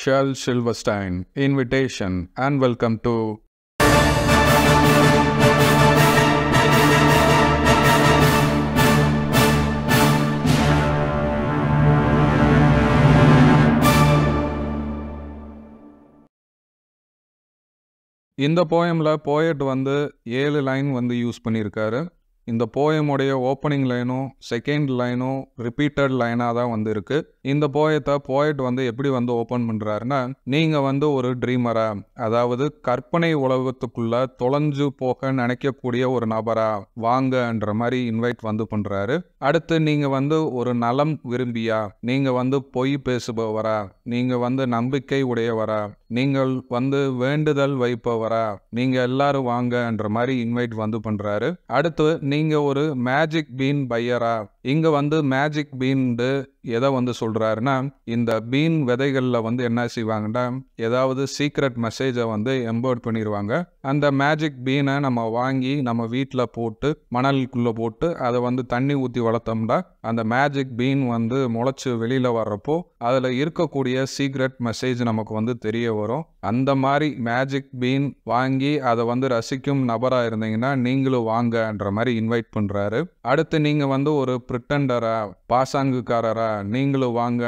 Shel Silverstein, invitation and welcome to இந்த போயமில் poet வந்து ஏழு லைன் வந்து யூஸ் பண்ணியிருக்காரு இந்த போயமுடைய ஓப்பனிங் லைனும் செகண்ட் லைனும் ரிப்பீட்டட் லைனாக தான் வந்து இருக்குது இந்த போயத்தை போயட் வந்து எப்படி வந்து ஓப்பன் பண்ணுறாருன்னா நீங்கள் வந்து ஒரு ட்ரீமரா அதாவது கற்பனை உலகத்துக்குள்ளே தொலைஞ்சு போக நினைக்கக்கூடிய ஒரு நபரா வாங்கன்ற மாதிரி இன்வைட் வந்து பண்ணுறாரு அடுத்து நீங்கள் வந்து ஒரு நலம் விரும்பியா நீங்கள் வந்து பொய் பேசுபவரா நீங்கள் வந்து நம்பிக்கை உடையவரா நீங்கள் வந்து வேண்டுதல் வைப்பவரா நீங்கள் எல்லாரும் வாங்கன்ற மாதிரி இன்வைட் வந்து பண்ணுறாரு அடுத்து நீ நீங்கள் ஒரு மேஜிக் பீன் பையரா இங்கே வந்து மேஜிக் பீன்டு எதை வந்து சொல்கிறாருன்னா இந்த பீன் விதைகளில் வந்து என்ன செய்வாங்கன்னா ஏதாவது சீக்ரெட் மெசேஜை வந்து எம்போர்ட் பண்ணிடுவாங்க அந்த மேஜிக் பீனை நம்ம வாங்கி நம்ம வீட்டில் போட்டு மணலுக்குள்ளே போட்டு அதை வந்து தண்ணி ஊற்றி வளர்த்தோம்னா அந்த மேஜிக் பீன் வந்து முளைச்சி வெளியில் வர்றப்போ அதில் இருக்கக்கூடிய சீக்ரெட் மெசேஜ் நமக்கு வந்து தெரிய வரும் அந்த மாதிரி மேஜிக் பீன் வாங்கி அதை வந்து ரசிக்கும் நபராக இருந்தீங்கன்னா நீங்களும் வாங்கன்ற மாதிரி இன்வைட் பண்ணுறாரு அடுத்து நீங்கள் வந்து ஒரு பிரிட்டண்டரா பாசாங்குக்காரரா நீங்களும் வாங்க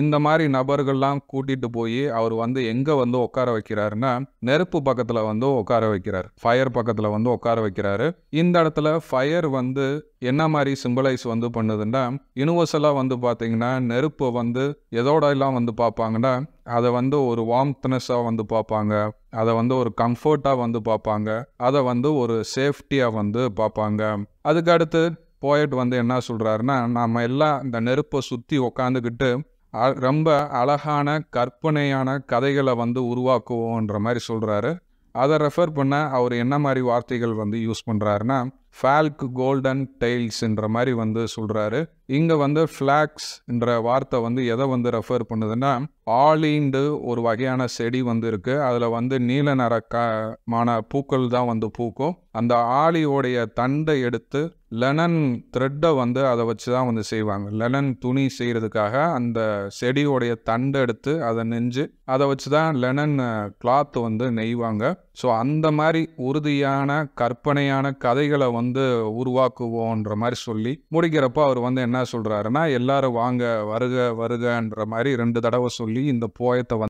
இந்த மாதிரி நபர்கள்லாம் கூட்டிட்டு போய் அவர் வந்து எங்க வந்து உட்கார வைக்கிறாருன்னா நெருப்பு பக்கத்துல வந்து உட்கார வைக்கிறார் ஃபயர் பக்கத்துல வந்து உட்கார வைக்கிறாரு இந்த இடத்துல ஃபயர் வந்து என்ன மாதிரி சிம்பிளைஸ் வந்து பண்ணுதுன்னா யூனிவர்சலா வந்து பாத்தீங்கன்னா நெருப்பு வந்து எதோட எல்லாம் வந்து பார்ப்பாங்கன்னா அதை வந்து ஒரு வார்ம்த்னஸாக வந்து பார்ப்பாங்க அதை வந்து ஒரு கம்ஃபர்ட்டாக வந்து பார்ப்பாங்க அதை வந்து ஒரு சேஃப்டியாக வந்து பார்ப்பாங்க அதுக்கு அடுத்து போய்ட் வந்து என்ன சொல்கிறாருன்னா நம்ம எல்லாம் இந்த நெருப்பை சுற்றி உக்காந்துக்கிட்டு ரொம்ப அழகான கற்பனையான கதைகளை வந்து உருவாக்குவோன்ற மாதிரி சொல்கிறாரு அதை ரெஃபர் பண்ண அவர் என்ன மாதிரி வார்த்தைகள் வந்து யூஸ் பண்ணுறாருன்னா ஃபால்க் கோல்டன் டெய்ல்ஸ்ன்ற மாதிரி வந்து சொல்கிறாரு இங்கே வந்து ஃப்ளாக்ஸ்ன்ற வார்த்தை வந்து எதை வந்து ரெஃபர் பண்ணுதுன்னா ஆலிண்டு ஒரு வகையான செடி வந்து இருக்குது அதில் வந்து நீல நிறக்கமான பூக்கள் தான் வந்து பூக்கும் அந்த ஆலியோடைய தண்டை எடுத்து லெனன் த்ரெட்டை வந்து அதை வச்சு தான் வந்து செய்வாங்க லெனன் துணி செய்கிறதுக்காக அந்த செடியோடைய தண்டை எடுத்து அதை நெஞ்சு அதை வச்சு தான் லெனன் கிளாத் வந்து நெய்வாங்க ஸோ அந்த மாதிரி உறுதியான கற்பனையான கதைகளை வந்து வந்து உருவாக்குவோன்ற மாதிரி சொல்லி முடிக்கிறப்போ அவர் வந்து என்ன சொல்றாருன்னா எல்லாரும் வாங்க வருக வருகன்ற மாதிரி ரெண்டு தடவை சொல்லி இந்த போயத்தை